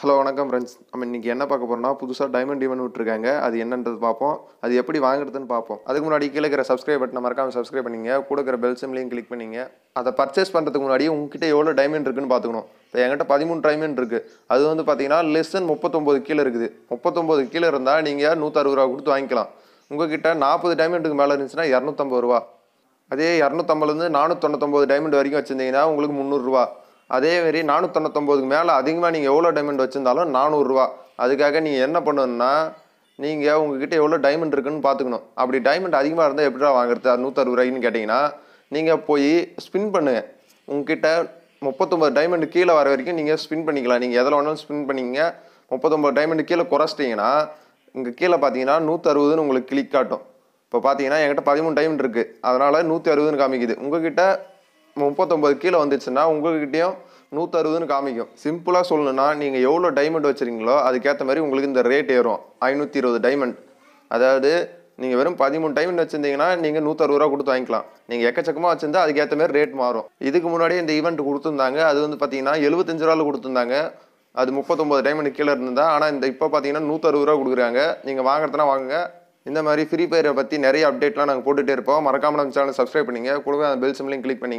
hello வணக்கம் friends நம்ம இன்றைக்கி என்ன பார்க்க போகிறோம்னா புதுசாக டைமண்ட் டிமன் விட்டுருக்காங்க அது என்னன்றது பார்ப்போம் அது எப்படி வாங்குறதுன்னு பார்ப்போம் அதுக்கு முன்னாடி கீழே இருக்கிற சப்ஸ்கிரைப் பட்டனை மறக்காமல் சப்ஸ்கிரைப் பண்ணிங்க கூட இருக்கிற பெல் சிம்லையும் கிளிக் பண்ணிங்க அதை பர்ச்சேஸ் பண்ணுறதுக்கு முன்னாடி உங்ககிட்ட எவ்வளோ டைமண்ட் இருக்குன்னு பார்த்துக்கணும் இப்போ என்கிட்ட பதிமூணு டைமண்ட் இருக்குது அது வந்து பார்த்தீங்கன்னா லெஸ் தென் முப்பத்தொம்போது கீழே இருக்குது முப்பத்தொம்போது கீழே இருந்தால் நீங்கள் நூற்றறுபது ரூபா கொடுத்து வாங்கிக்கலாம் உங்ககிட்ட நாற்பது டைமண்டுக்கு மேலே இருந்துச்சுன்னா இரநூத்தம்பது ரூபா அதே இரநூத்தம்பதுலேருந்து நானூற்றி தொண்ணூத்தொம்பது டைமண்ட் வரைக்கும் வச்சுருந்தீங்கன்னா உங்களுக்கு முந்நூறுரூவா அதே மாதிரி நானூற்றொண்ணூத்தொம்போதுக்கு மேலே அதிகமாக நீங்கள் எவ்வளோ டைமண்ட் வச்சுருந்தாலும் நானூறுரூவா அதுக்காக நீங்கள் என்ன பண்ணணும்னா நீங்கள் உங்ககிட்ட எவ்வளோ டைமண்ட் இருக்குன்னு பார்த்துக்கணும் அப்படி டைமண்ட் அதிகமாக இருந்தால் எப்படிடா வாங்குறது அது நூற்றறுபது ரூபாய்ன்னு கேட்டிங்கன்னா நீங்கள் போய் ஸ்பின் பண்ணுங்கள் உங்ககிட்ட முப்பத்தொம்பது டைமண்ட் கீழே வர வரைக்கும் நீங்கள் ஸ்பின் பண்ணிக்கலாம் நீங்கள் எதில் வேணாலும் ஸ்பின் பண்ணிங்க முப்பத்தொம்பது டைமண்ட் கீழே குறைச்சிட்டிங்கன்னா இங்கே கீழே பார்த்தீங்கன்னா நூற்றறுபதுன்னு உங்களுக்கு கிளிக் காட்டும் இப்போ பார்த்தீங்கன்னா என்கிட்ட பதிமூணு டைமண்ட் இருக்குது அதனால் நூற்றி அறுபதுன்னு காமிக்குது உங்கள்கிட்ட முப்பத்தொம்பது கீழே வந்துச்சுன்னா உங்கள்கிட்டயும் நூற்றறுபதுன்னு காமிக்கும் சிம்பிளாக சொல்லணும்னா நீங்கள் எவ்வளோ டைமண்ட் வச்சுருக்கீங்களோ அதுக்கேற்ற மாதிரி உங்களுக்கு இந்த ரேட் ஏறும் ஐநூற்றி இருபது டைமண்ட் அதாவது நீங்கள் வெறும் பதிமூணு டைமண்ட் வச்சுருந்தீங்கன்னா நீங்கள் நூற்றறுபது ரூபா கொடுத்து வாங்கிக்கலாம் நீங்கள் எக்கச்சக்கமாக வச்சுருந்தா அதுக்கேற்ற மாதிரி ரேட் மாறும் இதுக்கு முன்னாடியே இந்த ஈவெண்ட் கொடுத்துருந்தாங்க அது வந்து பார்த்தீங்கன்னா எழுபத்தஞ்சு ரூபாவில் கொடுத்துருந்தாங்க அது முப்பத்தொம்பது டைமண்ட் கீழே இருந்தால் ஆனால் இந்த இப்போ பார்த்தீங்கன்னா நூற்றறுபது ரூபா கொடுக்குறாங்க நீங்கள் வாங்குறதுனா வாங்குங்க இந்த மாதிரி ஃப்ரீ ஃபயரை பற்றி நிறைய அப்டேட்லாம் நாங்கள் போட்டுகிட்டே இருப்போம் மறக்காமல் நம்ம சேனல் சப்ஸ்கிரைப் பண்ணிங்க கூடவே அந்த பெல் சிம்லையும் கிளிக் பண்ணிங்க